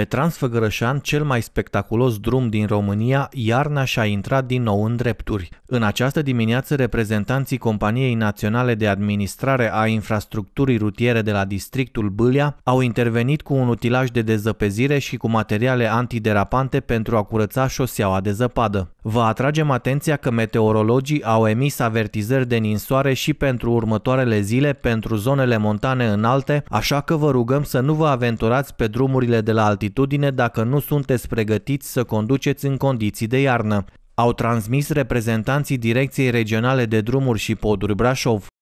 Pe Transfăgărășan, cel mai spectaculos drum din România, iarna și-a intrat din nou în drepturi. În această dimineață, reprezentanții Companiei Naționale de Administrare a Infrastructurii Rutiere de la districtul Bâlea au intervenit cu un utilaj de dezăpezire și cu materiale antiderapante pentru a curăța șoseaua de zăpadă. Vă atragem atenția că meteorologii au emis avertizări de ninsoare și pentru următoarele zile pentru zonele montane înalte, așa că vă rugăm să nu vă aventurați pe drumurile de la alt atitudine dacă nu sunteți pregătiți să conduceți în condiții de iarnă, au transmis reprezentanții Direcției Regionale de Drumuri și Poduri Brașov.